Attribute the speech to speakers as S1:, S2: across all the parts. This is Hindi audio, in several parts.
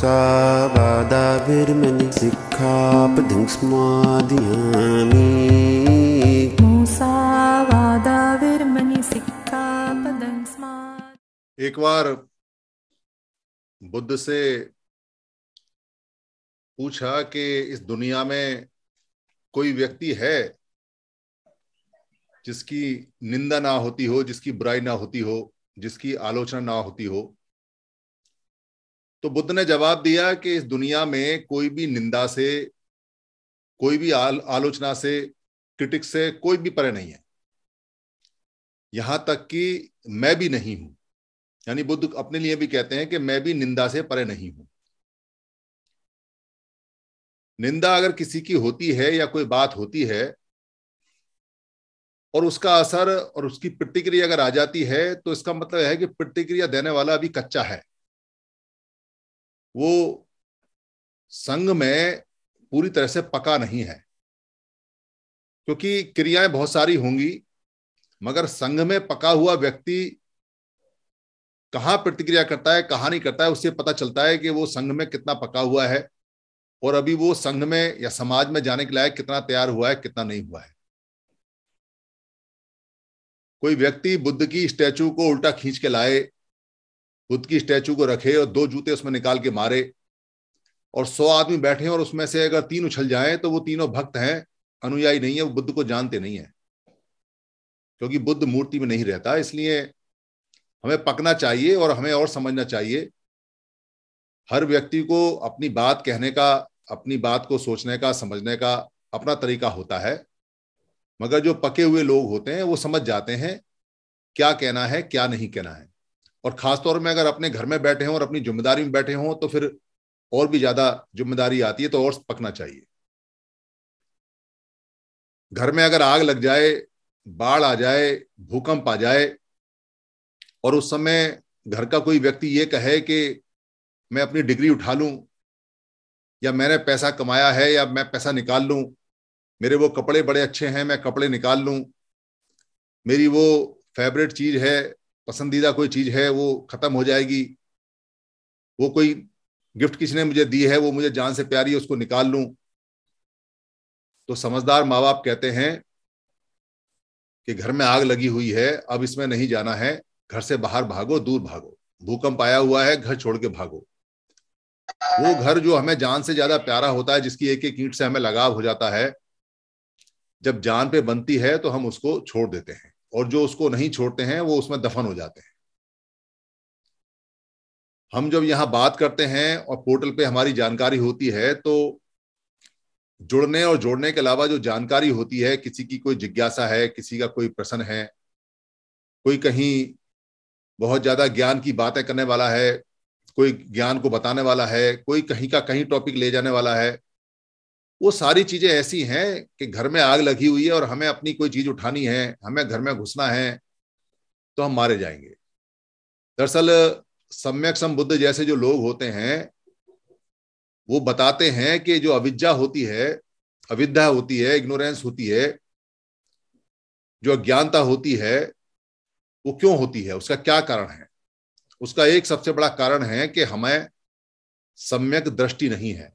S1: सा
S2: एक बार बुद्ध से पूछा कि इस दुनिया में कोई व्यक्ति है जिसकी निंदा ना होती हो जिसकी बुराई ना होती हो जिसकी आलोचना ना होती हो तो बुद्ध ने जवाब दिया कि इस दुनिया में कोई भी निंदा से कोई भी आल, आलोचना से क्रिटिक से कोई भी परे नहीं है यहां तक कि मैं भी नहीं हूं यानी बुद्ध अपने लिए भी कहते हैं कि मैं भी निंदा से परे नहीं हूं निंदा अगर किसी की होती है या कोई बात होती है और उसका असर और उसकी प्रतिक्रिया अगर आ जाती है तो इसका मतलब है कि प्रतिक्रिया देने वाला अभी कच्चा है वो संघ में पूरी तरह से पका नहीं है क्योंकि क्रियाएं बहुत सारी होंगी मगर संघ में पका हुआ व्यक्ति कहाँ प्रतिक्रिया करता है कहाँ नहीं करता है उससे पता चलता है कि वो संघ में कितना पका हुआ है और अभी वो संघ में या समाज में जाने के लायक कितना तैयार हुआ है कितना नहीं हुआ है कोई व्यक्ति बुद्ध की स्टैचू को उल्टा खींच के लाए बुद्ध की स्टैचू को रखे और दो जूते उसमें निकाल के मारे और सौ आदमी बैठे और उसमें से अगर तीन उछल जाए तो वो तीनों भक्त हैं अनुयायी नहीं है वो बुद्ध को जानते नहीं है क्योंकि बुद्ध मूर्ति में नहीं रहता इसलिए हमें पकना चाहिए और हमें और समझना चाहिए हर व्यक्ति को अपनी बात कहने का अपनी बात को सोचने का समझने का अपना तरीका होता है मगर जो पके हुए लोग होते हैं वो समझ जाते हैं क्या कहना है क्या नहीं कहना है और खासतौर में अगर अपने घर में बैठे हों और अपनी जिम्मेदारी में बैठे हों तो फिर और भी ज्यादा जिम्मेदारी आती है तो और पकना चाहिए घर में अगर आग लग जाए बाढ़ आ जाए भूकंप आ जाए और उस समय घर का कोई व्यक्ति ये कहे कि मैं अपनी डिग्री उठा लूं या मैंने पैसा कमाया है या मैं पैसा निकाल लूं मेरे वो कपड़े बड़े अच्छे हैं मैं कपड़े निकाल लूं मेरी वो फेवरेट चीज़ है पसंदीदा कोई चीज़ है वो ख़त्म हो जाएगी वो कोई गिफ्ट किसी ने मुझे दी है वो मुझे जान से प्यारी है उसको निकाल लूं तो समझदार माँ बाप कहते हैं कि घर में आग लगी हुई है अब इसमें नहीं जाना है घर से बाहर भागो दूर भागो भूकंप आया हुआ है घर छोड़ के भागो वो घर जो हमें जान से ज्यादा प्यारा होता है जिसकी एक एक ईंट से हमें लगाव हो जाता है जब जान पे बनती है तो हम उसको छोड़ देते हैं और जो उसको नहीं छोड़ते हैं वो उसमें दफन हो जाते हैं हम जब यहाँ बात करते हैं और पोर्टल पे हमारी जानकारी होती है तो जुड़ने और जोड़ने के अलावा जो जानकारी होती है किसी की कोई जिज्ञासा है किसी का कोई प्रश्न है कोई कहीं बहुत ज़्यादा ज्ञान की बातें करने वाला है कोई ज्ञान को बताने वाला है कोई कहीं का कहीं टॉपिक ले जाने वाला है वो सारी चीजें ऐसी हैं कि घर में आग लगी हुई है और हमें अपनी कोई चीज उठानी है हमें घर में घुसना है तो हम मारे जाएंगे दरअसल सम्यक संबुद्ध जैसे जो लोग होते हैं वो बताते हैं कि जो अविद्या होती है अविद्या होती है इग्नोरेंस होती है जो अज्ञानता होती है वो क्यों होती है उसका क्या कारण है उसका एक सबसे बड़ा कारण है कि हमें सम्यक दृष्टि नहीं है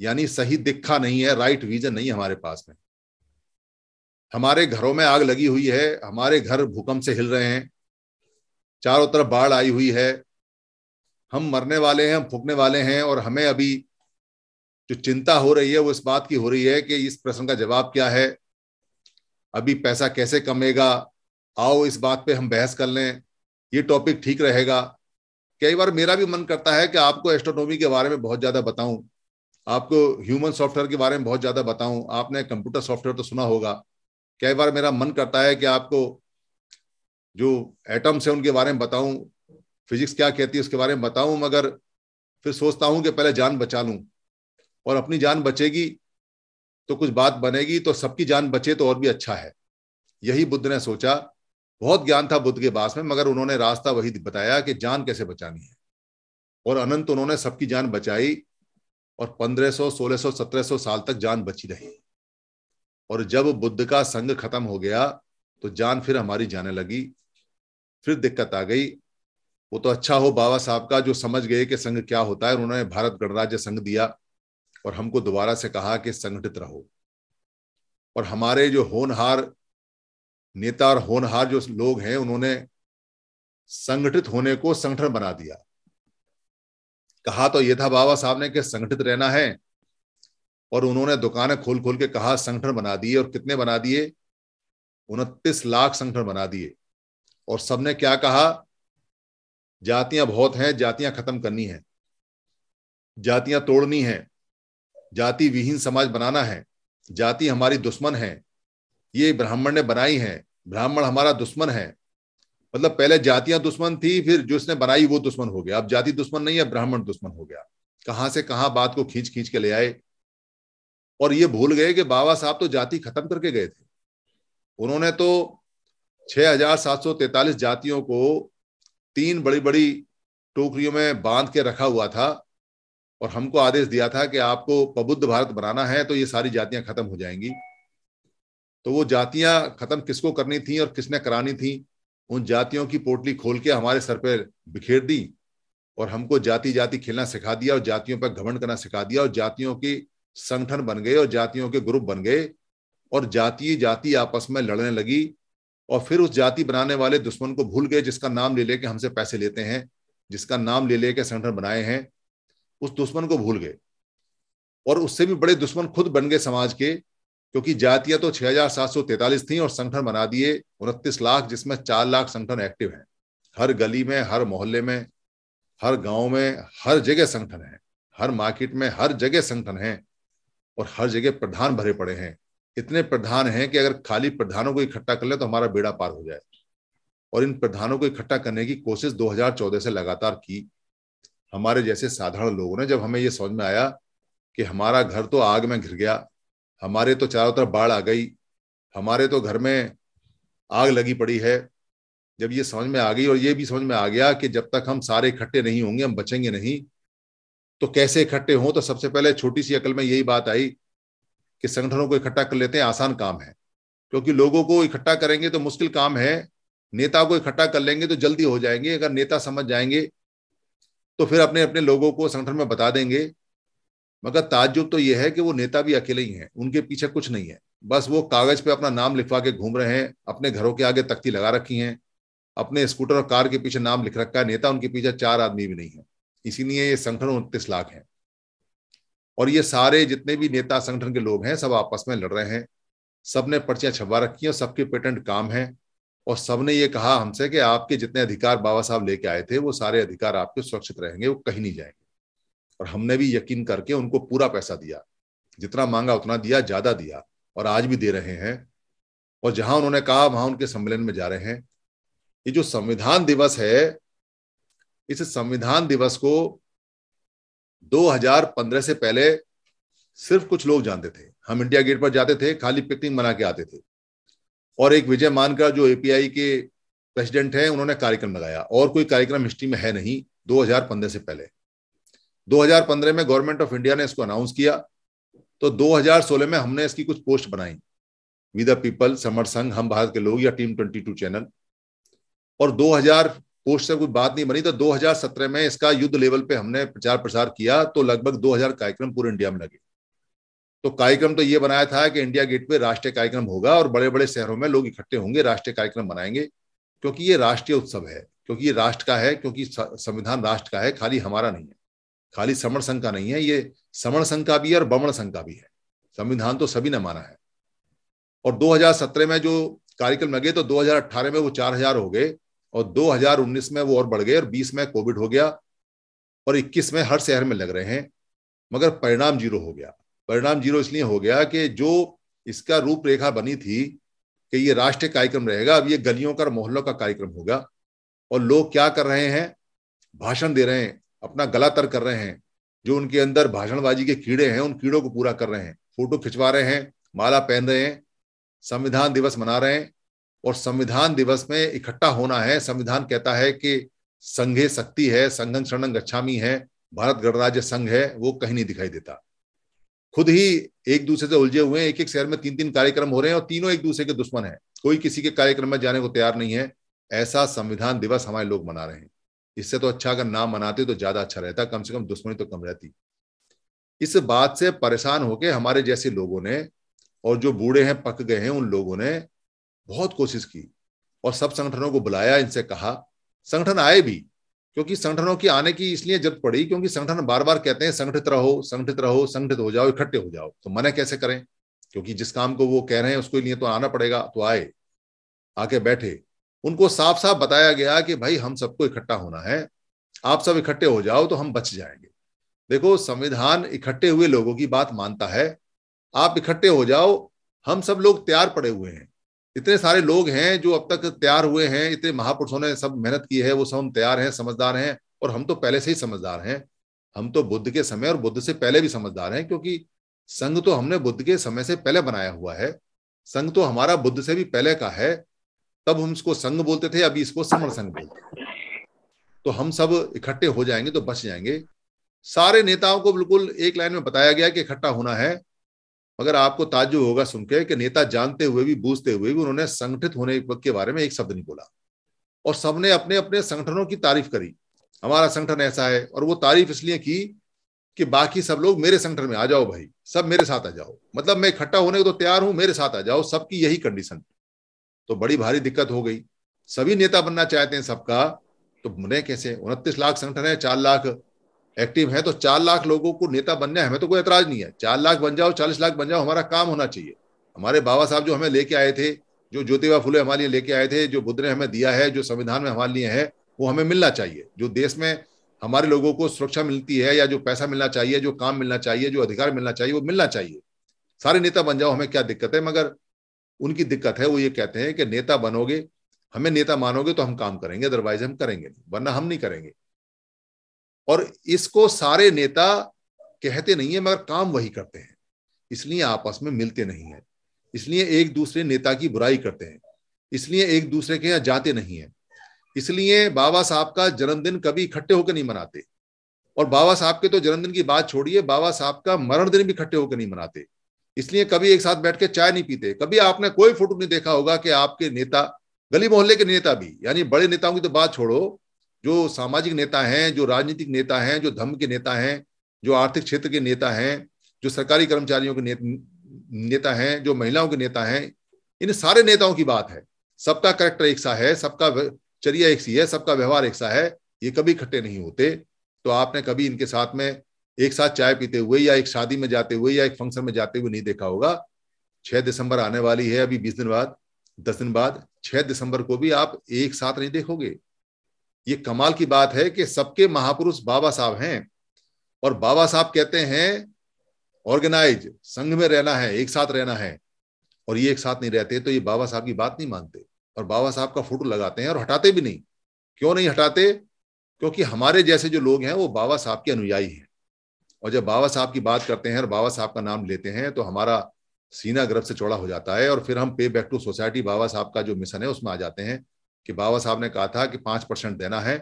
S2: यानी सही दिखा नहीं है राइट विजन नहीं हमारे पास में हमारे घरों में आग लगी हुई है हमारे घर भूकंप से हिल रहे हैं चारों तरफ बाढ़ आई हुई है हम मरने वाले हैं हम फूकने वाले हैं और हमें अभी जो चिंता हो रही है वो इस बात की हो रही है कि इस प्रश्न का जवाब क्या है अभी पैसा कैसे कमेगा आओ इस बात पे हम बहस कर लें ये टॉपिक ठीक रहेगा कई बार मेरा भी मन करता है कि आपको एस्ट्रोनॉमी के बारे में बहुत ज़्यादा बताऊं आपको ह्यूमन सॉफ्टवेयर के बारे में बहुत ज़्यादा बताऊं आपने कंप्यूटर सॉफ्टवेयर तो सुना होगा कई बार मेरा मन करता है कि आपको जो एटम्स हैं उनके बारे में बताऊं फिजिक्स क्या कहती है उसके बारे में बताऊं मगर फिर सोचता हूं कि पहले जान बचा लूं और अपनी जान बचेगी तो कुछ बात बनेगी तो सबकी जान बचे तो और भी अच्छा है यही बुद्ध ने सोचा बहुत ज्ञान था बुद्ध के पास में मगर उन्होंने रास्ता वही बताया कि जान कैसे बचानी है और अनंत उन्होंने सबकी जान बचाई और 1500, 1600, 1700 साल तक जान बची रही और जब बुद्ध का संग खत्म हो गया तो जान फिर हमारी जाने लगी फिर दिक्कत आ गई वो तो अच्छा हो बाबा साहब का जो समझ गए कि संघ क्या होता है उन्होंने भारत गणराज्य संघ दिया और हमको दोबारा से कहा कि संगठित रहो और हमारे जो होनहार नेता और होनहार जो लोग हैं उन्होंने संगठित होने को संगठन बना दिया कहा तो ये था बाबा साहब ने कि संगठित रहना है और उन्होंने दुकानें खोल खोल के कहा संगठन बना दिए और कितने बना दिए उनतीस लाख संगठन बना दिए और सबने क्या कहा जातियां बहुत हैं जातियां खत्म करनी है जातियां तोड़नी है जाति विहीन समाज बनाना है जाति हमारी दुश्मन है ये ब्राह्मण ने बनाई है ब्राह्मण हमारा दुश्मन है मतलब पहले जातियां दुश्मन थी फिर जो उसने बनाई वो दुश्मन हो गया अब जाति दुश्मन नहीं है ब्राह्मण दुश्मन हो गया कहां से कहां बात को खींच खींच के ले आए और ये भूल गए कि बाबा साहब तो जाति खत्म करके गए थे उन्होंने तो 6,743 जातियों को तीन बड़ी बड़ी टोकरियों में बांध के रखा हुआ था और हमको आदेश दिया था कि आपको प्रबुद्ध भारत बनाना है तो ये सारी जातियां खत्म हो जाएंगी तो वो जातियां खत्म किसको करनी थी और किसने करानी थी उन जातियों की पोटली खोल के हमारे सर पर बिखेर दी और हमको जाति जाति खेलना सिखा दिया और जातियों पर घमंड करना सिखा दिया और जातियों के संगठन बन गए और जातियों के ग्रुप बन गए और जाति जाति आपस में लड़ने लगी और फिर उस जाति बनाने वाले दुश्मन को भूल गए जिसका नाम ले लेके हमसे पैसे लेते हैं जिसका नाम ले लेके संगठन बनाए हैं उस दुश्मन को भूल गए और उससे भी बड़े दुश्मन खुद बन गए समाज के क्योंकि जातियां तो तैतालीस थी और संगठन बना दिए उनतीस लाख जिसमें चार लाख संगठन एक्टिव हैं हर गली में हर मोहल्ले में हर गांव में हर जगह संगठन है हर मार्केट में हर जगह संगठन है और हर जगह प्रधान भरे पड़े हैं इतने प्रधान हैं कि अगर खाली प्रधानों को इकट्ठा कर ले तो हमारा बेड़ा पार हो जाए और इन प्रधानों को इकट्ठा करने की कोशिश 2014 से लगातार की हमारे जैसे साधारण लोगों ने जब हमें ये समझ में आया कि हमारा घर तो आग में घिर गया हमारे तो चारों तरफ बाढ़ आ गई हमारे तो घर में आग लगी पड़ी है जब ये समझ में आ गई और ये भी समझ में आ गया कि जब तक हम सारे इकट्ठे नहीं होंगे हम बचेंगे नहीं तो कैसे इकट्ठे हों तो सबसे पहले छोटी सी अकल में यही बात आई कि संगठनों को इकट्ठा कर लेते हैं आसान काम है क्योंकि लोगों को इकट्ठा करेंगे तो मुश्किल काम है नेता को इकट्ठा कर लेंगे तो जल्दी हो जाएंगे अगर नेता समझ जाएंगे तो फिर अपने अपने लोगों को संगठन में बता देंगे मगर ताजुब तो यह है कि वो नेता भी अकेले ही हैं उनके पीछे कुछ नहीं है बस वो कागज पे अपना नाम लिखवा के घूम रहे हैं अपने घरों के आगे तख्ती लगा रखी हैं अपने स्कूटर और कार के पीछे नाम लिख रखा है नेता उनके पीछे चार आदमी भी नहीं है इसीलिए ये संगठन उनतीस लाख है और ये सारे जितने भी नेता संगठन के लोग हैं सब आपस में लड़ रहे हैं सबने पर्चियां छपवा रखी हैं सबके पेटेंट काम है और सबने ये कहा हमसे कि आपके जितने अधिकार बाबा साहब लेके आए थे वो सारे अधिकार आपके सुरक्षित रहेंगे वो कहीं नहीं जाएंगे और हमने भी यकीन करके उनको पूरा पैसा दिया जितना मांगा उतना दिया ज्यादा दिया और आज भी दे रहे हैं और जहां उन्होंने कहा वहां उनके सम्मेलन में जा रहे हैं ये जो संविधान दिवस है इस संविधान दिवस को 2015 से पहले सिर्फ कुछ लोग जानते थे हम इंडिया गेट पर जाते थे खाली पिकनिक मना के आते थे और एक विजय मानकर जो एपीआई के प्रेसिडेंट हैं उन्होंने कार्यक्रम लगाया और कोई कार्यक्रम हिस्ट्री में है नहीं 2015 से पहले 2015 में गवर्नमेंट ऑफ इंडिया ने इसको अनाउंस किया तो 2016 में हमने इसकी कुछ पोस्ट बनाई विद पीपल समर संघ हम भारत के लोग या टीम 22 चैनल और 2000 पोस्ट से कोई बात नहीं बनी तो 2017 में इसका युद्ध लेवल पे हमने प्रचार प्रसार किया तो लगभग 2000 कार्यक्रम पूरे इंडिया में लगे तो कार्यक्रम तो ये बनाया था कि इंडिया गेट पे राष्ट्रीय कार्यक्रम होगा और बड़े बड़े शहरों में लोग इकट्ठे होंगे राष्ट्रीय कार्यक्रम बनाएंगे क्योंकि ये राष्ट्रीय उत्सव है क्योंकि ये राष्ट्र का है क्योंकि संविधान राष्ट्र का है खाली हमारा नहीं है खाली समण संघ का नहीं है ये समण संघ का भी है और बमण संघ का भी है संविधान तो सभी ने माना है और 2017 में जो कार्यक्रम लगे तो 2018 में वो 4000 हो गए और 2019 में वो और बढ़ गए और 20 में कोविड हो गया और 21 में हर शहर में लग रहे हैं मगर परिणाम जीरो हो गया परिणाम जीरो इसलिए हो गया कि जो इसका रूपरेखा बनी थी कि ये राष्ट्रीय कार्यक्रम रहेगा अब ये गलियों का मोहल्लों का कार्यक्रम होगा और लोग क्या कर रहे हैं भाषण दे रहे हैं अपना गला तर कर रहे हैं जो उनके अंदर भाषणबाजी के कीड़े हैं उन कीड़ों को पूरा कर रहे हैं फोटो खिंचवा रहे हैं माला पहन रहे हैं संविधान दिवस मना रहे हैं और संविधान दिवस में इकट्ठा होना है संविधान कहता है कि संघे शक्ति है संघन शरण गच्छामी है भारत गणराज्य संघ है वो कहीं नहीं दिखाई देता खुद ही एक दूसरे से उलझे हुए हैं एक एक शहर में तीन तीन कार्यक्रम हो रहे हैं और तीनों एक दूसरे के दुश्मन हैं कोई किसी के कार्यक्रम में जाने को तैयार नहीं है ऐसा संविधान दिवस हमारे लोग मना रहे हैं इससे तो अच्छा अगर ना मनाते तो ज्यादा अच्छा रहता कम से कम दुश्मनी तो कम रहती इस बात से परेशान होकर हमारे जैसे लोगों ने और जो बूढ़े हैं पक गए हैं उन लोगों ने बहुत कोशिश की और सब संगठनों को बुलाया इनसे कहा संगठन आए भी क्योंकि संगठनों की आने की इसलिए जरूरत पड़ी क्योंकि संगठन बार बार कहते हैं संगठित रहो संगठित रहो संगठित हो जाओ इकट्ठे हो जाओ तो मना कैसे करें क्योंकि जिस काम को वो कह रहे हैं उसके लिए तो आना पड़ेगा तो आए आके बैठे उनको साफ साफ बताया गया कि भाई हम सबको इकट्ठा होना है आप सब इकट्ठे हो जाओ तो हम बच जाएंगे देखो संविधान इकट्ठे हुए लोगों की बात मानता है आप इकट्ठे हो जाओ हम सब लोग तैयार पड़े हुए हैं इतने सारे लोग हैं जो अब तक तैयार हुए हैं इतने महापुरुषों ने सब मेहनत की है वो सब हम तैयार हैं समझदार हैं और हम तो पहले से ही समझदार हैं हम तो बुद्ध के समय और बुद्ध से पहले भी समझदार हैं क्योंकि संघ तो हमने बुद्ध के समय से पहले बनाया हुआ है संघ तो हमारा बुद्ध से भी पहले का है तब हम इसको संघ बोलते थे अभी इसको समर संघ बोलते तो हम सब इकट्ठे हो जाएंगे तो बच जाएंगे सारे नेताओं को बिल्कुल एक लाइन में बताया गया कि इकट्ठा होना है मगर आपको ताजु होगा सुन कि नेता जानते हुए भी बूझते हुए भी उन्होंने संगठित होने के बारे में एक शब्द नहीं बोला और सबने अपने अपने संगठनों की तारीफ करी हमारा संगठन ऐसा है और वो तारीफ इसलिए की कि बाकी सब लोग मेरे संगठन में आ जाओ भाई सब मेरे साथ आ जाओ मतलब मैं इकट्ठा होने को तो तैयार हूं मेरे साथ आ जाओ सबकी यही कंडीशन तो बड़ी भारी दिक्कत हो गई सभी नेता बनना चाहते हैं सबका तो बने कैसे उनतीस लाख संगठन है चार लाख एक्टिव है तो चार लाख लोगों को नेता बनने हमें तो कोई ऐतराज नहीं है चार लाख बन जाओ चालीस लाख बन जाओ हमारा काम होना चाहिए हमारे बाबा साहब जो हमें लेके आए थे जो ज्योतिबा फुले हमारे लिए लेके आए थे जो बुद्ध ने हमें दिया है जो संविधान में हमारे लिए है वो हमें मिलना चाहिए जो देश में हमारे लोगों को सुरक्षा मिलती है या जो पैसा मिलना चाहिए जो काम मिलना चाहिए जो अधिकार मिलना चाहिए वो मिलना चाहिए सारे नेता बन जाओ हमें क्या दिक्कत है मगर उनकी दिक्कत है वो ये कहते हैं कि नेता बनोगे हमें नेता मानोगे तो हम काम करेंगे अदरवाइज हम करेंगे नहीं वरना हम नहीं करेंगे और इसको सारे नेता कहते नहीं है मगर काम वही करते हैं इसलिए आपस में मिलते नहीं है इसलिए एक दूसरे नेता की बुराई करते हैं इसलिए एक दूसरे के यहाँ जाते नहीं है इसलिए बाबा साहब का जन्मदिन कभी इकट्ठे होकर नहीं मनाते और बाबा साहब के तो जन्मदिन की बात छोड़िए बाबा साहब का मरण दिन भी इकट्ठे होकर नहीं मनाते इसलिए कभी एक साथ बैठ के चाय नहीं पीते कभी आपने कोई फोटो नहीं देखा होगा कि आपके नेता गली मोहल्ले के नेता भी यानी बड़े नेताओं की तो बात छोड़ो जो सामाजिक नेता हैं जो राजनीतिक नेता हैं जो धर्म के नेता हैं जो आर्थिक क्षेत्र के नेता हैं जो सरकारी कर्मचारियों के नेता हैं जो महिलाओं के नेता हैं इन सारे नेताओं की बात है सबका करेक्टर एक सा है सबका चरिया एक सी है सबका व्यवहार एक सा है ये कभी इकट्ठे नहीं होते तो आपने कभी इनके साथ में एक साथ चाय पीते हुए या एक शादी में जाते हुए या एक फंक्शन में जाते हुए नहीं देखा होगा छह दिसंबर आने वाली है अभी बीस दिन बाद दस दिन बाद छह दिसंबर को भी आप एक साथ नहीं देखोगे ये कमाल की बात है कि सबके महापुरुष बाबा साहब हैं और बाबा साहब कहते हैं ऑर्गेनाइज संघ में रहना है एक साथ रहना है और ये एक साथ नहीं रहते तो ये बाबा साहब की बात नहीं मानते और बाबा साहब का फोटो लगाते हैं और हटाते भी नहीं क्यों नहीं हटाते क्योंकि हमारे जैसे जो लोग हैं वो बाबा साहब के अनुयायी हैं और जब बाबा साहब की बात करते हैं और बाबा साहब का नाम लेते हैं तो हमारा सीना गर्भ से चौड़ा हो जाता है और फिर हम पे बैक टू सोसाइटी बाबा साहब का जो मिशन है उसमें आ जाते हैं कि बाबा साहब ने कहा था कि पांच परसेंट देना है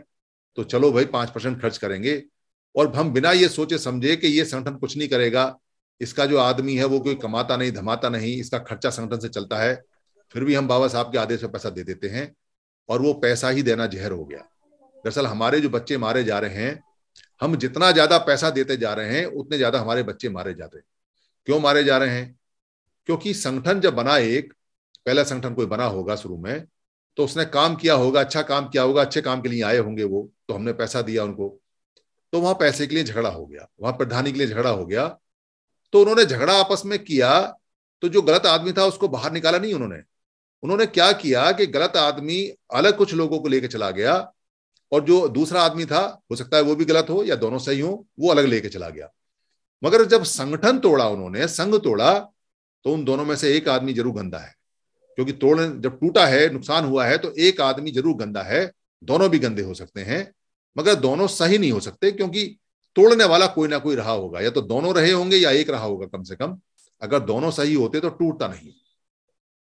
S2: तो चलो भाई पांच परसेंट खर्च करेंगे और हम बिना ये सोचे समझे कि ये संगठन कुछ नहीं करेगा इसका जो आदमी है वो कोई कमाता नहीं धमाता नहीं इसका खर्चा संगठन से चलता है फिर भी हम बाबा साहब के आदेश में पैसा दे देते हैं और वो पैसा ही देना जहर हो गया दरअसल हमारे जो बच्चे मारे जा रहे हैं हम जितना ज्यादा पैसा देते जा रहे हैं उतने ज्यादा हमारे बच्चे मारे जाते हैं क्यों मारे जा रहे हैं क्योंकि संगठन जब बना एक पहला संगठन कोई बना होगा शुरू में तो उसने काम किया होगा अच्छा काम किया होगा अच्छे काम के लिए आए होंगे वो तो हमने पैसा दिया उनको तो वहां पैसे के लिए झगड़ा हो गया वहां प्रधानी के लिए झगड़ा हो गया तो उन्होंने झगड़ा आपस में किया तो जो गलत आदमी था उसको बाहर निकाला नहीं उन्होंने उन्होंने क्या किया कि गलत आदमी अलग कुछ लोगों को लेकर चला गया और जो दूसरा आदमी था हो सकता है वो भी गलत हो या दोनों सही हो वो अलग लेके चला गया मगर जब संगठन तोड़ा उन्होंने संघ तोड़ा तो उन दोनों में से एक आदमी जरूर गंदा है क्योंकि तोड़ जब टूटा है नुकसान हुआ है तो एक आदमी जरूर गंदा है दोनों भी गंदे हो सकते हैं मगर दोनों सही नहीं हो सकते क्योंकि तोड़ने वाला कोई ना कोई रहा होगा या तो दोनों रहे होंगे या एक रहा होगा कम से कम अगर दोनों सही होते तो टूटता नहीं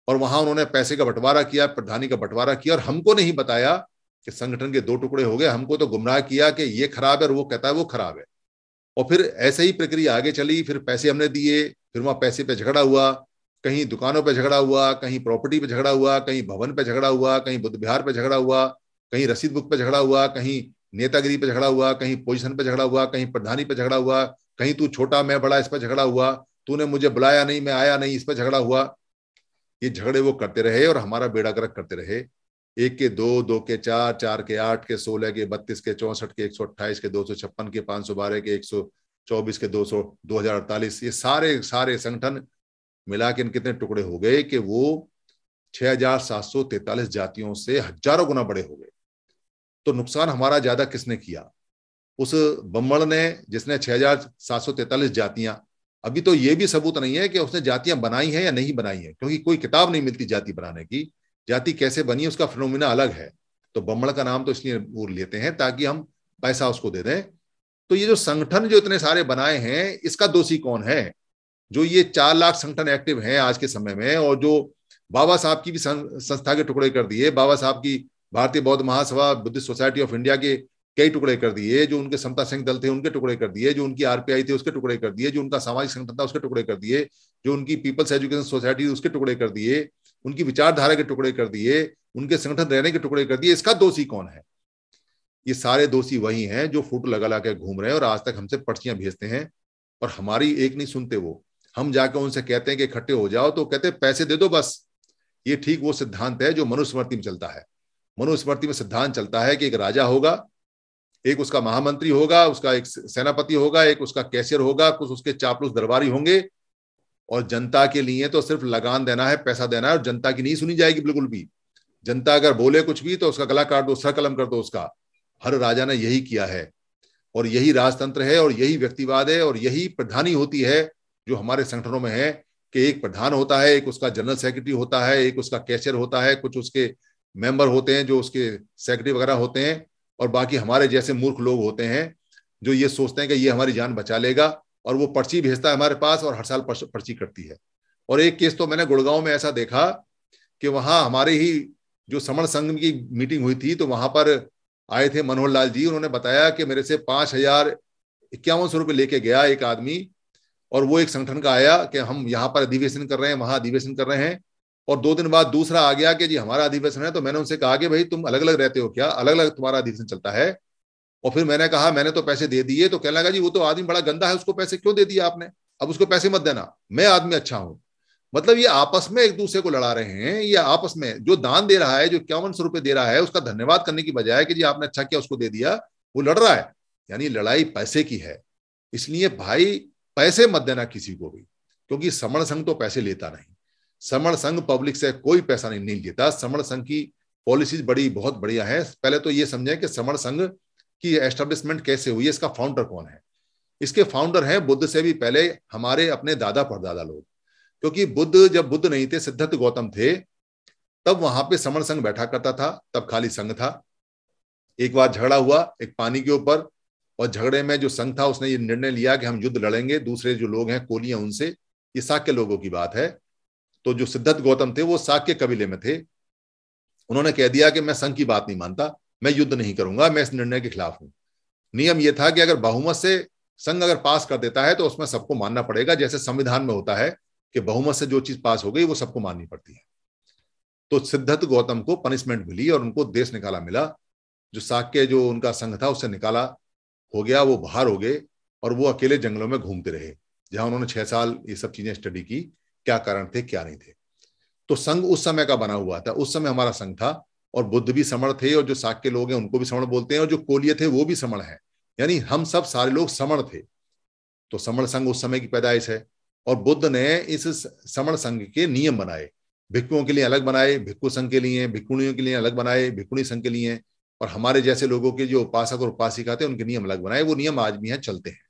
S2: और वहां उन्होंने पैसे का बंटवारा किया प्रधानी का बंटवारा किया और हमको नहीं बताया कि संगठन के दो टुकड़े हो गए हमको तो गुमराह किया कि ये खराब है और वो कहता है वो खराब है और फिर ऐसे ही प्रक्रिया आगे चली फिर पैसे हमने दिए फिर वहां पैसे पे झगड़ा हुआ कहीं दुकानों पे झगड़ा हुआ कहीं प्रॉपर्टी पे झगड़ा हुआ कहीं भवन पे झगड़ा हुआ कहीं बुद्ध विहार पे झगड़ा हुआ कहीं रसीद बुक पे झगड़ा हुआ कहीं नेतागिरी पे झगड़ा हुआ कहीं पोजीशन पे झगड़ा हुआ कहीं प्रधानी पे झगड़ा हुआ कहीं तू छोटा मैं बड़ा इस पर झगड़ा हुआ तूने मुझे बुलाया नहीं मैं आया नहीं इस पर झगड़ा हुआ ये झगड़े वो करते रहे और हमारा बेड़ा गर्क करते रहे एक के दो दो के चार चार के आठ के सोलह के बत्तीस के चौसठ के एक सौ अट्ठाईस के दो सौ छप्पन के पांच सौ बारह के एक सौ चौबीस के दो सौ दो हजार अड़तालीस ये सारे सारे संगठन मिला के इन कितने टुकड़े हो गए कि वो छह हजार सात सौ तैतालीस जातियों से हजारों गुना बड़े हो गए तो नुकसान हमारा ज्यादा किसने किया उस बम्बड़ ने जिसने छह हजार सात सौ तैतालीस जातियां अभी तो ये भी सबूत नहीं है कि उसने जातियां बनाई हैं या नहीं बनाई हैं क्योंकि कोई किताब नहीं मिलती जाति बनाने की जाति कैसे बनी उसका फिनोमिना अलग है तो बमड़ का नाम तो इसलिए लेते हैं ताकि हम पैसा उसको दे दें तो ये जो संगठन जो इतने सारे बनाए हैं इसका दोषी कौन है जो ये चार लाख संगठन एक्टिव हैं आज के समय में और जो बाबा साहब की भी संस्था के टुकड़े कर दिए बाबा साहब की Bharatiya Bauddha Mahasabha Buddhist society of India के कई टुकड़े कर दिए जो उनके समता सिंह दल थे उनके टुकड़े कर दिए जो उनकी आरपीआई थे उसके टुकड़े कर दिए जो उनका सामाजिक संगठन था उसके टुकड़े कर दिए जो उनकी पीपल्स एजुकेशन सोसाइटी उसके टुकड़े कर दिए उनकी विचारधारा के टुकड़े कर दिए उनके संगठन रहने के टुकड़े कर दिए इसका दोषी कौन है ये सारे दोषी वही हैं जो फोटो लगा लगा के घूम रहे हैं और आज तक हमसे पर्चियां भेजते हैं और हमारी एक नहीं सुनते वो हम जाकर उनसे कहते हैं कि इकट्ठे हो जाओ तो कहते हैं पैसे दे दो बस ये ठीक वो सिद्धांत है जो मनुस्मृति में चलता है मनुस्मृति में सिद्धांत चलता है कि एक राजा होगा एक उसका महामंत्री होगा उसका एक सेनापति होगा एक उसका कैशियर होगा कुछ उसके चापलूस दरबारी होंगे और जनता के लिए तो सिर्फ लगान देना है पैसा देना है और जनता की नहीं सुनी जाएगी बिल्कुल भी जनता अगर बोले कुछ भी तो उसका गला काट दो उसका कलम कर दो उसका हर राजा ने यही किया है और यही राजतंत्र है और यही व्यक्तिवाद है और यही प्रधानी होती है जो हमारे संगठनों में है कि एक प्रधान होता है एक उसका जनरल सेक्रेटरी होता है एक उसका कैशियर होता है कुछ उसके मेंबर होते हैं जो उसके सेक्रेटरी वगैरह होते हैं और बाकी हमारे जैसे मूर्ख लोग होते हैं जो ये सोचते हैं कि ये हमारी जान बचा लेगा और वो पर्ची भेजता है हमारे पास और हर साल पर्ची कटती है और एक केस तो मैंने गुड़गांव में ऐसा देखा कि वहां हमारे ही जो समण संघ की मीटिंग हुई थी तो वहां पर आए थे मनोहर लाल जी उन्होंने बताया कि मेरे से पांच हजार इक्यावन सौ रुपये लेके गया एक आदमी और वो एक संगठन का आया कि हम यहाँ पर अधिवेशन कर रहे हैं वहां अधिवेशन कर रहे हैं और दो दिन बाद दूसरा आ गया कि जी हमारा अधिवेशन है तो मैंने उनसे कहा कि भाई तुम अलग अलग रहते हो क्या अलग अलग तुम्हारा अधिवेशन चलता है और फिर मैंने कहा मैंने तो पैसे दे दिए तो कहने लगा जी वो तो आदमी बड़ा गंदा है उसको पैसे क्यों दे दिए आपने अब उसको पैसे मत देना मैं आदमी अच्छा हूं मतलब ये आपस में एक दूसरे को लड़ा रहे हैं ये आपस में जो दान दे रहा है जो इक्यावन सौ रुपए दे रहा है उसका धन्यवाद करने की बजाय कि जी आपने अच्छा किया उसको दे दिया वो लड़ रहा है यानी लड़ाई पैसे की है इसलिए भाई पैसे मत देना किसी को भी क्योंकि समण संघ तो पैसे लेता नहीं समण संघ पब्लिक से कोई पैसा नहीं, नहीं लेता समण संघ की पॉलिसीज बड़ी बहुत बढ़िया है पहले तो ये समझें कि समण संघ कि एस्टेब्लिशमेंट कैसे हुई है इसका फाउंडर कौन है इसके फाउंडर हैं बुद्ध से भी पहले हमारे अपने दादा परदादा लोग क्योंकि बुद्ध जब बुद्ध नहीं थे सिद्धार्थ गौतम थे तब वहां पे समर संघ बैठा करता था तब खाली संघ था एक बार झगड़ा हुआ एक पानी के ऊपर और झगड़े में जो संघ था उसने ये निर्णय लिया कि हम युद्ध लड़ेंगे दूसरे जो लोग हैं कोलियां उनसे ये साक्य लोगों की बात है तो जो सिद्धार्थ गौतम थे वो साक्य कबीले में थे उन्होंने कह दिया कि मैं संघ की बात नहीं मानता मैं युद्ध नहीं करूंगा मैं इस निर्णय के खिलाफ हूं नियम यह था कि अगर बहुमत से संघ अगर पास कर देता है तो उसमें सबको मानना पड़ेगा जैसे संविधान में होता है कि बहुमत से जो चीज पास हो गई वो सबको माननी पड़ती है तो सिद्धार्थ गौतम को पनिशमेंट मिली और उनको देश निकाला मिला जो साक्य जो उनका संघ था उससे निकाला हो गया वो बाहर हो गए और वो अकेले जंगलों में घूमते रहे जहां उन्होंने छह साल ये सब चीजें स्टडी की क्या कारण थे क्या नहीं थे तो संघ उस समय का बना हुआ था उस समय हमारा संघ था और बुद्ध भी समण थे और जो के लोग हैं उनको भी समण बोलते हैं और जो कोलिय थे वो भी समण है यानी हम सब सारे लोग समण थे तो समण संघ उस समय की पैदाइश है और बुद्ध ने इस समण संघ के नियम बनाए भिक्कुओं के लिए अलग बनाए भिक्कु संघ के लिए भिक्कुणियों के लिए अलग बनाए भिक्कुणी संघ के लिए और हमारे जैसे लोगों के जो उपासक और उपासिका थे उनके नियम अलग बनाए वो नियम आज भी हैं चलते हैं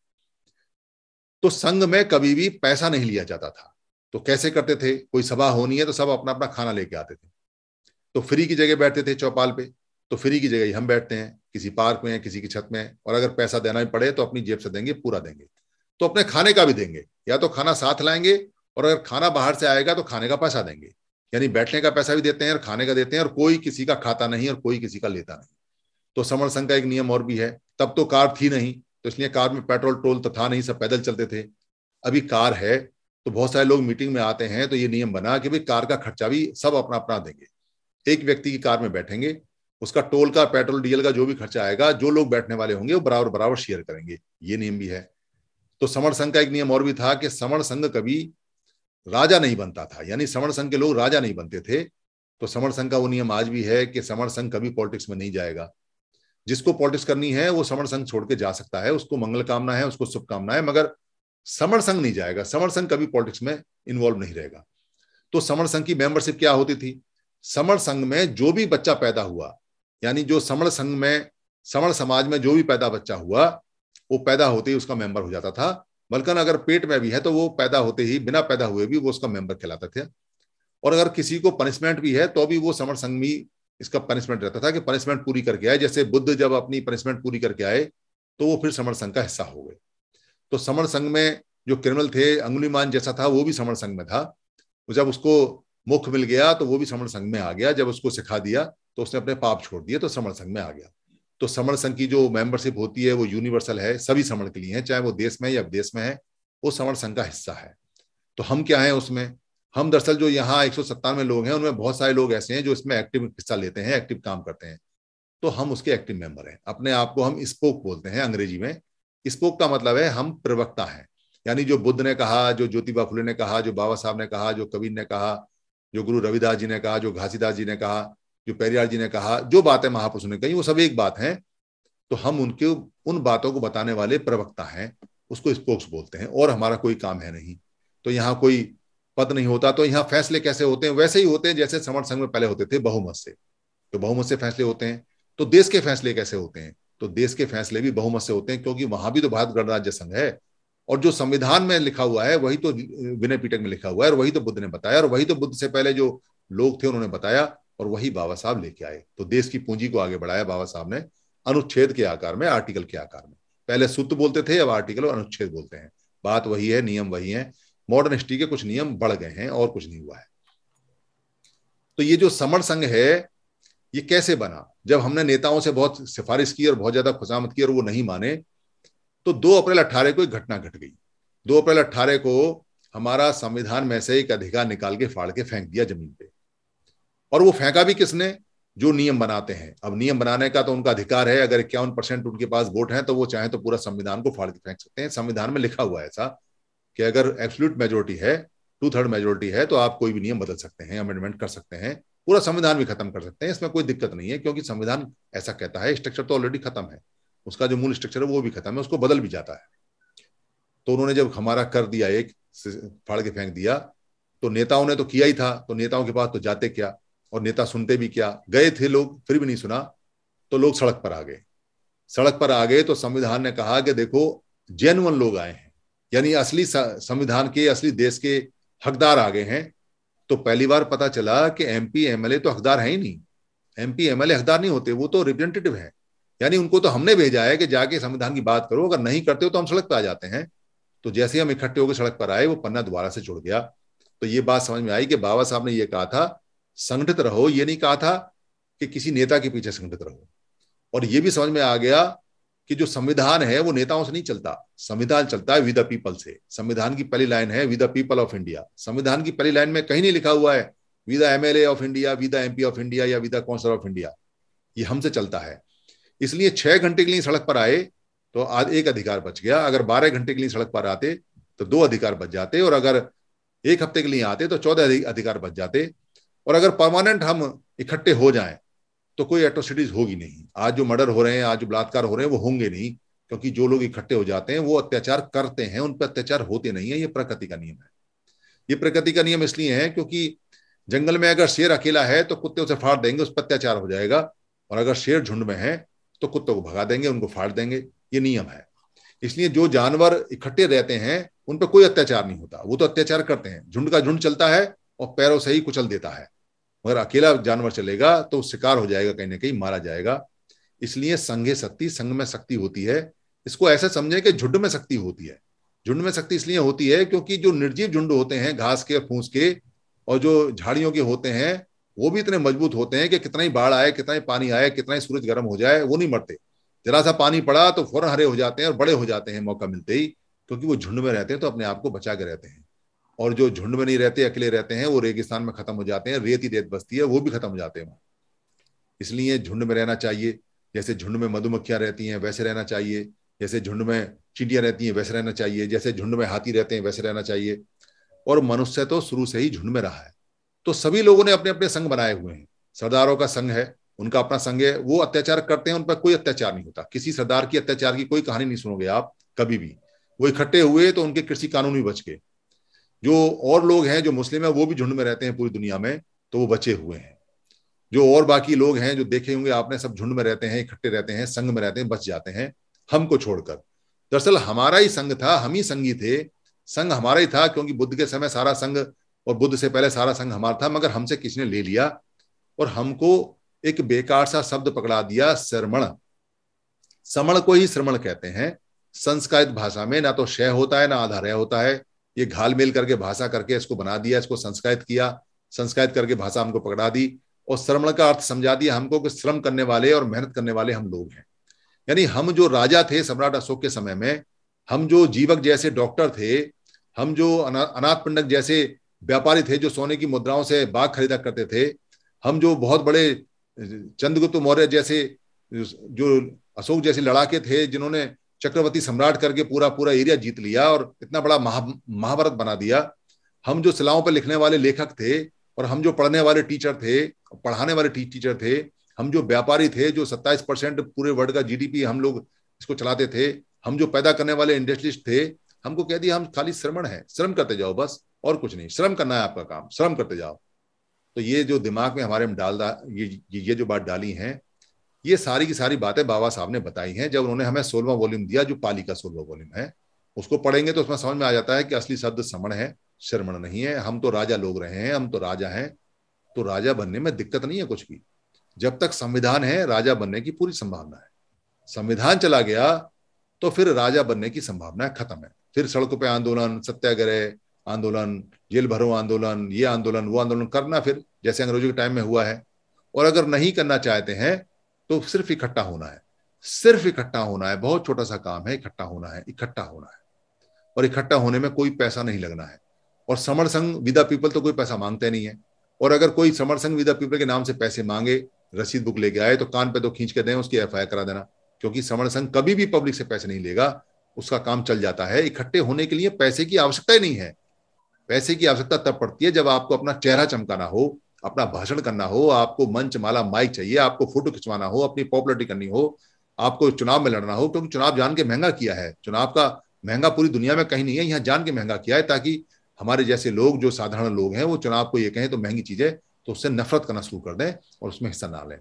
S2: तो संघ में कभी भी पैसा नहीं लिया जाता था तो कैसे करते थे कोई सभा होनी है तो सब अपना अपना खाना लेके आते थे तो फ्री की जगह बैठते थे चौपाल पे तो फ्री की जगह ही हम बैठते हैं किसी पार्क में किसी की छत में और अगर पैसा देना भी पड़े तो अपनी जेब से देंगे पूरा देंगे तो अपने खाने का भी देंगे या तो खाना साथ लाएंगे और अगर खाना बाहर से आएगा तो खाने का पैसा देंगे यानी बैठने का पैसा भी देते हैं और खाने का देते हैं और कोई किसी का खाता नहीं और कोई किसी का लेता नहीं तो समर संघ का एक नियम और भी है तब तो कार थी नहीं तो इसलिए कार में पेट्रोल टोल तो था नहीं सब पैदल चलते थे अभी कार है तो बहुत सारे लोग मीटिंग में आते हैं तो ये नियम बना कि भाई कार का खर्चा भी सब अपना अपना देंगे एक व्यक्ति की कार में बैठेंगे उसका टोल का पेट्रोल डीजल का जो भी खर्चा आएगा जो लोग बैठने वाले होंगे वो बराबर बराबर शेयर करेंगे ये नियम भी है तो समण संघ का एक नियम और भी था कि समण संघ कभी राजा नहीं बनता था यानी समण संघ के लोग राजा नहीं बनते थे तो समण संघ का वो नियम आज भी है कि समण संघ कभी पॉलिटिक्स में नहीं जाएगा जिसको पॉलिटिक्स करनी है वो समण संघ छोड़ के जा सकता है उसको मंगल कामना है उसको शुभकामना है मगर समण संघ नहीं जाएगा समण संघ कभी पॉलिटिक्स में इन्वॉल्व नहीं रहेगा तो समण संघ की मेंबरशिप क्या होती थी समण संघ में जो भी बच्चा पैदा हुआ यानी जो समण संघ में समण समाज में जो भी पैदा बच्चा हुआ वो पैदा होते ही उसका मेंबर हो जाता था बल्कि अगर पेट में भी है तो वो पैदा होते ही बिना पैदा हुए भी वो उसका मेंबर कहलाते थे और अगर किसी को पनिशमेंट भी है तो भी वो समर संघ में इसका पनिशमेंट रहता था कि पनिशमेंट पूरी करके आए जैसे बुद्ध जब अपनी पनिशमेंट पूरी करके आए तो वो फिर समर संघ का हिस्सा हो गए तो समर संघ में जो क्रिमिनल थे अंगुलीमान जैसा था वो भी समर संघ में था जब उसको मुख मिल गया तो वो भी श्रमण संघ में आ गया जब उसको सिखा दिया तो उसने अपने पाप छोड़ दिए तो श्रमण संघ में आ गया तो समण संघ की जो मेंबरशिप होती है वो यूनिवर्सल है सभी श्रमण के लिए है चाहे वो देश में या विदेश में है वो समण संघ का हिस्सा है तो हम क्या है उसमें हम दरअसल जो यहाँ एक लोग हैं उनमें बहुत सारे लोग ऐसे हैं जो इसमें एक्टिव हिस्सा लेते हैं एक्टिव काम करते हैं तो हम उसके एक्टिव मेंबर हैं अपने आप को हम स्पोक बोलते हैं अंग्रेजी में स्पोक का मतलब है हम प्रवक्ता हैं यानी जो बुद्ध ने कहा जो ज्योतिबा फुले ने कहा जो बाबा साहब ने कहा जो कबीर ने कहा जो गुरु रविदास जी ने कहा जो घासीदास जी ने कहा जो पेरियार जी ने कहा जो बातें महापुरुषों ने कही वो सब एक बात है तो हम उनके उन बातों को बताने वाले प्रवक्ता हैं उसको स्पोक्स बोलते हैं और हमारा कोई काम है नहीं तो यहाँ कोई पद नहीं होता तो यहाँ फैसले कैसे होते हैं वैसे ही होते हैं जैसे समर्ण संघ में पहले होते थे बहुमत से तो बहुमत से फैसले होते हैं तो देश के फैसले कैसे होते हैं तो देश के फैसले भी बहुमत से होते हैं क्योंकि वहां भी तो भारत गणराज्य संघ है और जो संविधान में लिखा हुआ है वही तो विनय पीटक में लिखा हुआ है और वही तो बुद्ध ने बताया और वही तो बुद्ध से पहले जो लोग थे उन्होंने बताया और वही बाबा साहब लेके आए तो देश की पूंजी को आगे बढ़ाया बाबा साहब ने अनुच्छेद के आकार में आर्टिकल के आकार में पहले सूत्र बोलते थे अब आर्टिकल और अनुच्छेद बोलते हैं बात वही है नियम वही है मॉडर्न हिस्ट्री के कुछ नियम बढ़ गए हैं और कुछ नहीं हुआ है तो ये जो समर संघ है ये कैसे बना जब हमने नेताओं से बहुत सिफारिश की और बहुत ज्यादा खुशामद की और वो नहीं माने तो 2 अप्रैल अट्ठारह को एक घटना घट गई 2 अप्रैल अट्ठारह को हमारा संविधान में से एक अधिकार निकाल के फाड़ के फेंक दिया जमीन पे और वो फेंका भी किसने जो नियम बनाते हैं अब नियम बनाने का तो उनका अधिकार है अगर इक्यावन परसेंट उनके पास वोट है तो वो चाहे तो पूरा संविधान को फाड़ के फेंक सकते हैं संविधान में लिखा हुआ है ऐसा कि अगर एब्सोल्यूट मेजोरिटी है टू थर्ड मेजोरिटी है तो आप कोई भी नियम बदल सकते हैं अमेंडमेंट कर सकते हैं पूरा संविधान भी खत्म कर सकते हैं इसमें कोई दिक्कत नहीं है क्योंकि संविधान ऐसा कहता है स्ट्रक्चर तो ऑलरेडी खत्म है उसका जो मूल स्ट्रक्चर है वो भी खत्म है उसको बदल भी जाता है तो उन्होंने जब हमारा कर दिया एक फाड़ के फेंक दिया तो नेताओं ने तो किया ही था तो नेताओं के पास तो जाते क्या और नेता सुनते भी क्या गए थे लोग फिर भी नहीं सुना तो लोग सड़क पर आ गए सड़क पर आ गए तो संविधान ने कहा कि देखो जेनुअन लोग आए हैं यानी असली संविधान के असली देश के हकदार आ गए हैं तो पहली बार पता चला कि एमपी एमएलए तो हकदार है ही नहीं एमपी एमएलए हकदार नहीं होते वो तो रिप्रेजेंटेटिव है यानी उनको तो हमने भेजा है कि जाके संविधान की बात करो अगर नहीं करते हो तो हम सड़क पर आ जाते हैं तो जैसे हम इकट्ठे होकर सड़क पर आए वो पन्ना दोबारा से जुड़ गया तो ये बात समझ में आई कि बाबा साहब ने ये कहा था संगठित रहो ये नहीं कहा था कि किसी नेता के पीछे संगठित रहो और ये भी समझ में आ गया कि जो संविधान है वो नेताओं से नहीं चलता संविधान चलता है विद पीपल से संविधान की पहली लाइन है विद पीपल ऑफ इंडिया संविधान की पहली लाइन में कहीं नहीं लिखा हुआ है with M L of India with M of India या विद काउंसिल ऑफ इंडिया ये हमसे चलता है इसलिए छह घंटे के लिए सड़क पर आए तो आज एक अधिकार बच गया अगर बारह घंटे के लिए सड़क पर आते तो दो अधिकार बच जाते और अगर एक हफ्ते के लिए आते तो चौदह अधिकार बच जाते और अगर परमानेंट हम इकट्ठे हो जाए तो कोई एट्रोसिटीज होगी नहीं आज जो मर्डर हो रहे हैं आज जो बलात्कार हो रहे हैं वो होंगे नहीं क्योंकि जो लोग इकट्ठे हो जाते हैं वो अत्याचार करते हैं उन पर अत्याचार होते नहीं है ये प्रकृति का नियम है ये प्रकृति का नियम इसलिए है क्योंकि जंगल में अगर शेर अकेला है तो कुत्ते उसे फाड़ देंगे उस पर अत्याचार हो जाएगा और अगर शेर झुंड में है तो कुत्तों को भगा देंगे उनको फाड़ देंगे ये नियम है इसलिए जो जानवर इकट्ठे रहते हैं उन पर कोई अत्याचार नहीं होता वो तो अत्याचार करते हैं झुंड का झुंड चलता है और पैरों से ही कुचल देता है मगर अकेला जानवर चलेगा तो शिकार हो जाएगा कहीं ना कहीं मारा जाएगा इसलिए संघे शक्ति संघ में शक्ति होती है इसको ऐसे समझें कि झुंड में शक्ति होती है झुंड में शक्ति इसलिए होती है क्योंकि जो निर्जीव झुंड होते हैं घास के और फूस के और जो झाड़ियों के होते हैं वो भी इतने मजबूत होते हैं कि कितना ही बाढ़ आए कितना ही पानी आए कितना ही सूरज गर्म हो जाए वो नहीं मरते जरा सा पानी पड़ा तो फौरन हरे हो जाते हैं और बड़े हो जाते हैं मौका मिलते ही क्योंकि वो झुंड में रहते हैं तो अपने आप को बचा के रहते हैं और जो झुंड में नहीं रहते अकेले रहते हैं वो रेगिस्तान में खत्म हो जाते हैं रेत ही रेत बस्ती है वो भी खत्म हो जाते हैं इसलिए झुंड में रहना चाहिए जैसे झुंड में मधुमक्खियां रहती हैं वैसे रहना चाहिए जैसे झुंड में चिड़ियाँ रहती हैं वैसे रहना चाहिए जैसे झुंड में हाथी रहते हैं वैसे रहना चाहिए और मनुष्य तो शुरू से ही झुंड में रहा है तो सभी लोगों ने अपने अपने संघ बनाए हुए हैं सरदारों का संघ है उनका अपना संघ है वो अत्याचार करते हैं उन पर कोई अत्याचार नहीं होता किसी सरदार की अत्याचार की कोई कहानी नहीं सुनोगे आप कभी भी वो इकट्ठे हुए तो उनके कृषि कानून भी बच गए जो और लोग हैं जो मुस्लिम है वो भी झुंड में रहते हैं पूरी दुनिया में तो वो बचे हुए हैं जो और बाकी लोग हैं जो देखे होंगे आपने सब झुंड में रहते हैं इकट्ठे रहते हैं संघ में रहते हैं बच जाते हैं हमको छोड़कर दरअसल हमारा ही संघ था हम ही संघी थे संघ हमारा ही था क्योंकि बुद्ध के समय सारा संघ और बुद्ध से पहले सारा संघ हमारा था मगर हमसे किसी ने ले लिया और हमको एक बेकार सा शब्द पकड़ा दिया श्रमण श्रमण को ही श्रमण कहते हैं संस्कृत भाषा में ना तो शय होता है ना आधार होता है ये घाल मेल करके भाषा करके इसको बना दिया इसको संस्कृत किया संस्कृत करके भाषा हमको पकड़ा दी और श्रमण का अर्थ समझा दिया हमको कि श्रम करने वाले और मेहनत करने वाले हम लोग हैं यानी हम जो राजा थे सम्राट अशोक के समय में हम जो जीवक जैसे डॉक्टर थे हम जो अना, अनाथ पंडक जैसे व्यापारी थे जो सोने की मुद्राओं से बाघ खरीदा करते थे हम जो बहुत बड़े चंद्रगुप्त मौर्य जैसे जो अशोक जैसे लड़ाके थे जिन्होंने चक्रवर्ती सम्राट करके पूरा पूरा एरिया जीत लिया और इतना बड़ा महा महाभारत बना दिया हम जो सिलाओं पर लिखने वाले लेखक थे और हम जो पढ़ने वाले टीचर थे पढ़ाने वाले टीचर थे हम जो व्यापारी थे जो 27 परसेंट पूरे वर्ल्ड का जीडीपी हम लोग इसको चलाते थे हम जो पैदा करने वाले इंडस्ट्रिस्ट थे हमको कह दिया हम खाली श्रमण है श्रम करते जाओ बस और कुछ नहीं श्रम करना है आपका काम श्रम करते जाओ तो ये जो दिमाग में हमारे में डाल ये ये जो बात डाली है ये सारी की सारी बातें बाबा साहब ने बताई हैं जब उन्होंने हमें सोलवा वॉल्यूम दिया जो पाली का सोलवा वॉल्यूम है उसको पढ़ेंगे तो उसमें समझ में आ जाता है कि असली शब्द समण है श्रमण नहीं है हम तो राजा लोग रहे हैं हम तो राजा हैं तो राजा बनने में दिक्कत नहीं है कुछ भी जब तक संविधान है राजा बनने की पूरी संभावना है संविधान चला गया तो फिर राजा बनने की संभावना खत्म है फिर सड़कों पर आंदोलन सत्याग्रह आंदोलन जेल भरो आंदोलन ये आंदोलन वो आंदोलन करना फिर जैसे अंग्रेजों के टाइम में हुआ है और अगर नहीं करना चाहते हैं तो सिर्फ इकट्ठा होना है सिर्फ इकट्ठा होना है बहुत छोटा सा काम है इकट्ठा होना है इकट्ठा होना है और इकट्ठा होने में कोई पैसा नहीं लगना है और समर संघ विदा पीपल तो कोई पैसा मांगते नहीं है और अगर कोई समर संघ विदा पीपल के नाम से पैसे मांगे रसीद बुक लेके आए तो कान पे तो खींच के दें उसकी एफ करा देना क्योंकि समर संघ कभी भी पब्लिक से पैसे नहीं लेगा उसका काम चल जाता है इकट्ठे होने के लिए पैसे की आवश्यकता ही नहीं है पैसे की आवश्यकता तब पड़ती है जब आपको अपना चेहरा चमकाना हो अपना भाषण करना हो आपको मंच माला माइक चाहिए आपको फोटो खिंचवाना हो अपनी पॉपुलरिटी करनी हो आपको चुनाव में लड़ना हो तो क्योंकि चुनाव जान के महंगा किया है चुनाव का महंगा पूरी दुनिया में कहीं नहीं है यहाँ जान के महंगा किया है ताकि हमारे जैसे लोग जो साधारण लोग हैं वो चुनाव को ये कहें तो महंगी चीजें तो उससे नफरत करना शुरू कर दें और उसमें हिस्सा ना लें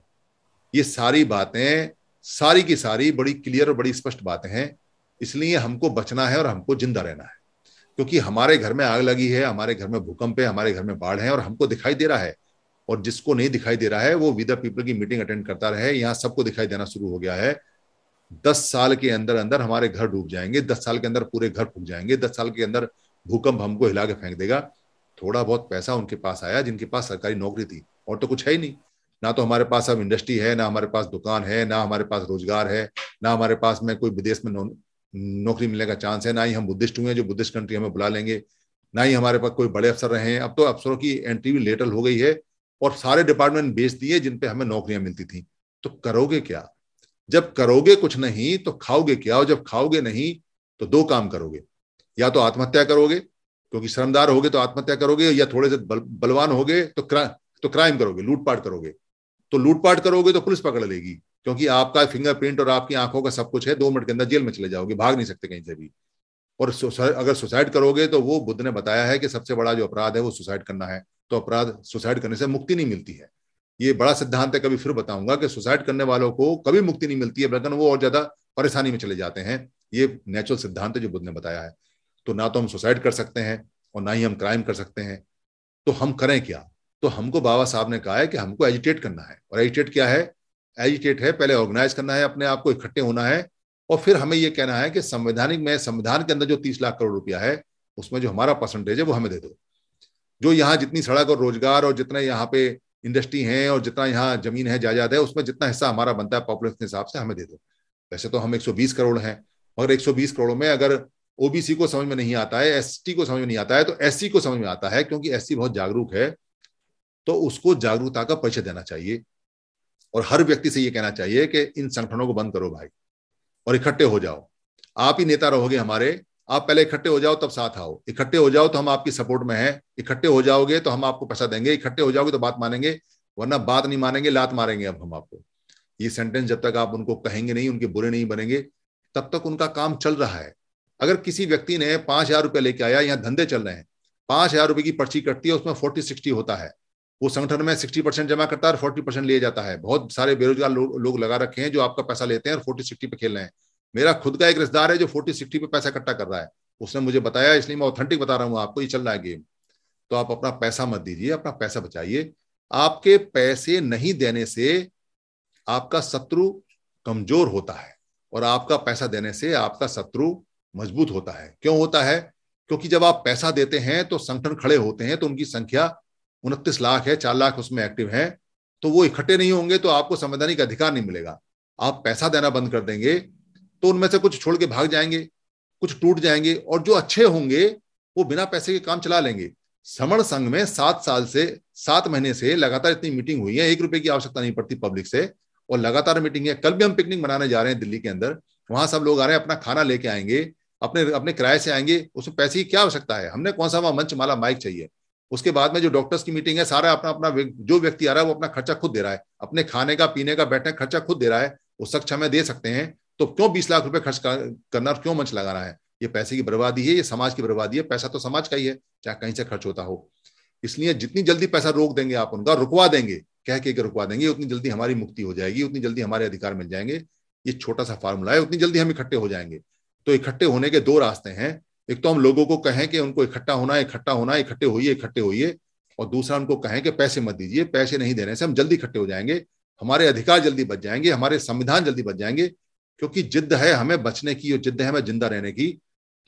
S2: ये सारी बातें सारी की सारी बड़ी क्लियर और बड़ी स्पष्ट बातें हैं इसलिए हमको बचना है और हमको जिंदा रहना है क्योंकि हमारे घर में आग लगी है हमारे घर में भूकंप है हमारे घर में बाढ़ है और हमको दिखाई दे रहा है और जिसको नहीं दिखाई दे रहा है वो विद पीपल की मीटिंग अटेंड करता रहे यहाँ सबको दिखाई देना शुरू हो गया है दस साल के अंदर अंदर हमारे घर डूब जाएंगे दस साल के अंदर पूरे घर फूक जाएंगे दस साल के अंदर भूकंप हमको हिला के फेंक देगा थोड़ा बहुत पैसा उनके पास आया जिनके पास सरकारी नौकरी थी और तो कुछ है ही नहीं ना तो हमारे पास अब इंडस्ट्री है ना हमारे पास दुकान है ना हमारे पास रोजगार है ना हमारे पास में कोई विदेश में नौकरी मिलने का चांस है ना ही हम बुद्धिस्ट हुए जो बुद्धिस्ट कंट्री हमें बुला लेंगे ना ही हमारे पास कोई बड़े अफसर रहे हैं अब तो अफसरों की एंट्री भी लेटल हो गई है और सारे डिपार्टमेंट बेच दिए जिन पे हमें नौकरियां मिलती थी तो करोगे क्या जब करोगे कुछ नहीं तो खाओगे क्या और जब खाओगे नहीं तो दो काम करोगे या तो आत्महत्या करोगे क्योंकि श्रमदार होगे तो आत्महत्या करोगे या थोड़े से बल, बलवान होगे तो क्रा, तो क्राइम करोगे लूटपाट करोगे तो लूटपाट करोगे तो पुलिस पकड़ लेगी क्योंकि आपका फिंगरप्रिंट और आपकी आंखों का सब कुछ है दो मिनट के अंदर जेल में चले जाओगे भाग नहीं सकते कहीं से भी और अगर सुसाइड करोगे तो वो बुद्ध ने बताया है कि सबसे बड़ा जो अपराध है वो सुसाइड करना है तो अपराध सुसाइड करने से मुक्ति नहीं मिलती है ये बड़ा सिद्धांत है कभी फिर बताऊंगा कि सुसाइड करने वालों को कभी मुक्ति नहीं मिलती है बल्कि वो और ज्यादा परेशानी में चले जाते हैं ये नेचुरल सिद्धांत है जो बुद्ध ने बताया है तो ना तो हम सुसाइड कर सकते हैं और ना ही हम क्राइम कर सकते हैं तो हम करें क्या तो हमको बाबा साहब ने कहा है कि हमको एजिटेट करना है और एजिटेट क्या है एजिटेट है पहले ऑर्गेनाइज करना है अपने आप को इकट्ठे होना है और फिर हमें यह कहना है कि संवैधानिक में संविधान के अंदर जो तीस लाख करोड़ रुपया है उसमें जो हमारा परसेंटेज है वो हमें दे दो जो यहाँ जितनी सड़क और रोजगार और जितने यहाँ पे इंडस्ट्री है और जितना यहाँ जमीन है जायदाद है उसमें जितना हिस्सा हमारा बनता है पॉपुलेशन के हिसाब से हमें दे दो वैसे तो हम 120 करोड़ हैं मगर 120 करोड़ में अगर ओबीसी को समझ में नहीं आता है एस को समझ में नहीं आता है तो एस को समझ में आता है क्योंकि एस बहुत जागरूक है तो उसको जागरूकता का परिचय देना चाहिए और हर व्यक्ति से ये कहना चाहिए कि इन संगठनों को बंद करो भाई और इकट्ठे हो जाओ आप ही नेता रहोगे हमारे आप पहले इकट्ठे हो जाओ तब साथ आओ इकट्ठे हो जाओ तो हम आपकी सपोर्ट में हैं इकट्ठे हो जाओगे तो हम आपको पैसा देंगे इकट्ठे हो जाओगे तो बात मानेंगे वरना बात नहीं मानेंगे लात मारेंगे अब हम आपको ये सेंटेंस जब तक आप उनको कहेंगे नहीं उनके बुरे नहीं बनेंगे तब तक उनका काम चल रहा है अगर किसी व्यक्ति ने पांच हजार रुपया लेके आया यहाँ धंधे चल रहे हैं पांच हजार रुपए की पर्ची कटती है उसमें फोर्टी सिक्सटी होता है वो संगठन में सिक्सटी परसेंट जमा करता है और फोर्टी परसेंट लिए जाता है बहुत सारे बेरोजगार लो, लोग लगा रखे हैं जो आपका पैसा लेते हैं और फोर्टी सिक्सटी पे खेल रहे हैं मेरा खुद का एक रिश्तेदार है जो फोर्टी सिक्सटी पे पैसा इकट्ठा कर रहा है उसने मुझे बताया इसलिए मैं ऑथेंटिक बता रहा हूँ आपको ये चल रहा है गेम तो आप अपना पैसा मत दीजिए अपना पैसा बचाइए आपके पैसे नहीं देने से आपका शत्रु कमजोर होता है और आपका पैसा देने से आपका शत्रु मजबूत होता है क्यों होता है क्योंकि जब आप पैसा देते हैं तो संगठन खड़े होते हैं तो उनकी संख्या उनतीस लाख है चार लाख उसमें एक्टिव हैं तो वो इकट्ठे नहीं होंगे तो आपको संवैधानिक अधिकार नहीं मिलेगा आप पैसा देना बंद कर देंगे तो उनमें से कुछ छोड़ के भाग जाएंगे कुछ टूट जाएंगे और जो अच्छे होंगे वो बिना पैसे के काम चला लेंगे समण संघ में सात साल से सात महीने से लगातार इतनी मीटिंग हुई है एक रुपए की आवश्यकता नहीं पड़ती पब्लिक से और लगातार मीटिंग है कल भी हम पिकनिक मनाने जा रहे हैं दिल्ली के अंदर वहां सब लोग आ रहे हैं अपना खाना लेके आएंगे अपने अपने किराए से आएंगे उसमें पैसे की क्या आवश्यकता है हमने कौन सा वहां मंच माला माइक चाहिए उसके बाद में जो डॉक्टर्स की मीटिंग है सारा अपना अपना जो व्यक्ति आ रहा है वो अपना खर्चा खुद दे रहा है अपने खाने का पीने का बैठने का खर्चा खुद दे रहा है वो सक्षम हमें दे सकते हैं तो क्यों बीस लाख रुपए खर्च करना और क्यों मंच लगाना है ये पैसे की बर्बादी है ये समाज की बर्बादी है पैसा तो समाज का ही है चाहे कहीं से खर्च होता हो इसलिए जितनी जल्दी पैसा रोक देंगे आप उनका रुकवा देंगे कह के रुकवा देंगे उतनी जल्दी हमारी मुक्ति हो जाएगी उतनी जल्दी हमारे अधिकार मिल जाएंगे ये छोटा सा फार्मूला है उतनी जल्दी हम इकट्ठे हो जाएंगे तो इकट्ठे होने के दो रास्ते हैं एक तो हम लोगों को कहें कि उनको इकट्ठा होना है इकट्ठा होना है इकट्ठे होइए इकट्ठे होइए और दूसरा उनको कहें कि पैसे मत दीजिए पैसे नहीं देने से हम जल्दी इकट्ठे हो जाएंगे हमारे अधिकार जल्दी बच जाएंगे हमारे संविधान जल्दी बच जाएंगे क्योंकि जिद्द है हमें बचने की और जिद्द है हमें जिंदा रहने की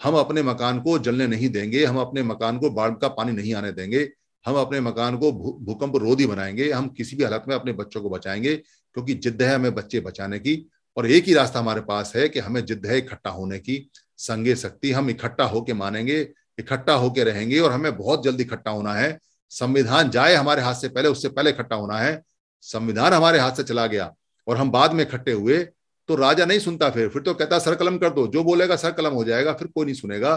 S2: हम अपने मकान को जलने नहीं देंगे हम अपने मकान को बाढ़ का पानी नहीं आने देंगे हम अपने मकान को भूकंप रोधी बनाएंगे हम किसी भी हालत में अपने बच्चों को बचाएंगे क्योंकि जिद्द है हमें बच्चे बचाने की और एक ही रास्ता हमारे पास है कि हमें जिद्द है इकट्ठा होने की संगे शक्ति हम इकट्ठा होके मानेंगे इकट्ठा होके रहेंगे और हमें बहुत जल्दी इकट्ठा होना है संविधान जाए हमारे हाथ से पहले उससे पहले इकट्ठा होना है संविधान हमारे हाथ से चला गया और हम बाद में इकट्ठे हुए तो राजा नहीं सुनता फिर फिर तो कहता सर कलम कर दो जो बोलेगा सर कलम हो जाएगा फिर कोई नहीं सुनेगा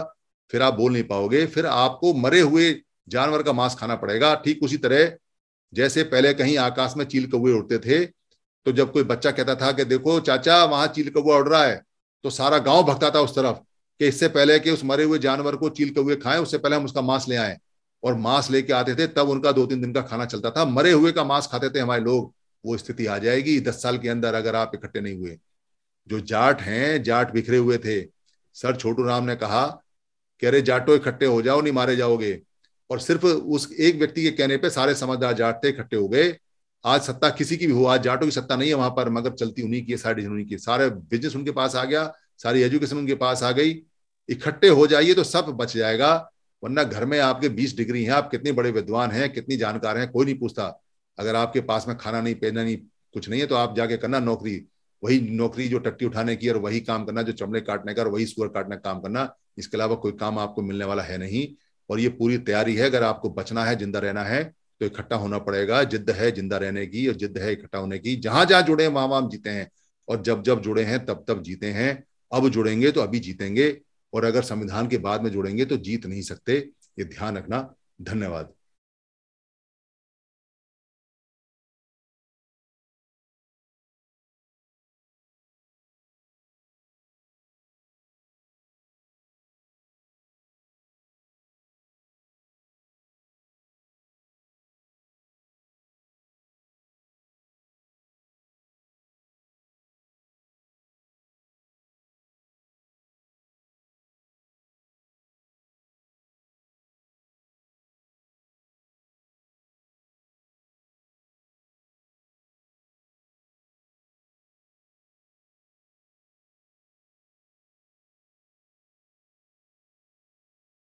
S2: फिर आप बोल नहीं पाओगे फिर आपको मरे हुए जानवर का मांस खाना पड़ेगा ठीक उसी तरह जैसे पहले कहीं आकाश में चील कौए उड़ते थे तो जब कोई बच्चा कहता था कि देखो चाचा वहां चील कौआ उड़ रहा है तो सारा गांव भगता था उस तरफ कि इससे पहले कि उस मरे हुए जानवर को चील हुए खाएं उससे पहले हम उसका मांस ले आए और मांस लेके आते थे तब उनका दो तीन दिन का खाना चलता था मरे हुए का मांस खाते थे हमारे लोग वो स्थिति आ जाएगी दस साल के अंदर अगर आप इकट्ठे नहीं हुए जो जाट हैं जाट बिखरे हुए थे सर छोटू राम ने कहा कि अरे जाटो इकट्ठे हो जाओ नहीं मारे जाओगे और सिर्फ उस एक व्यक्ति के कहने पे सारे समझदार जाट थे इकट्ठे हो गए आज सत्ता किसी की भी हो आज जाटों की सत्ता नहीं है वहां पर मगर चलती उन्हीं की साइड उन्हीं की सारे बिजनेस उनके पास आ गया सारी एजुकेशन उनके पास आ गई इकट्ठे हो जाइए तो सब बच जाएगा वरना घर में आपके बीस डिग्री हैं आप कितने बड़े विद्वान हैं कितनी जानकार हैं कोई नहीं पूछता अगर आपके पास में खाना नहीं पहनना नहीं कुछ नहीं है तो आप जाके करना नौकरी वही नौकरी जो टट्टी उठाने की और वही काम करना जो चमड़े काटने का और वही सुअर काटने का काम करना इसके अलावा कोई काम आपको मिलने वाला है नहीं और ये पूरी तैयारी है अगर आपको बचना है जिंदा रहना है तो इकट्ठा होना पड़ेगा जिद्द है जिंदा रहने की और जिद्द है इकट्ठा होने की जहां जहां जुड़े हैं वहां वहां जीते हैं और जब जब जुड़े हैं तब तब जीते हैं अब जुड़ेंगे तो अभी जीतेंगे और अगर संविधान के बाद में जुड़ेंगे तो जीत नहीं सकते ये ध्यान रखना धन्यवाद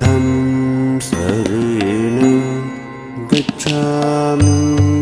S1: रेण गच्छामि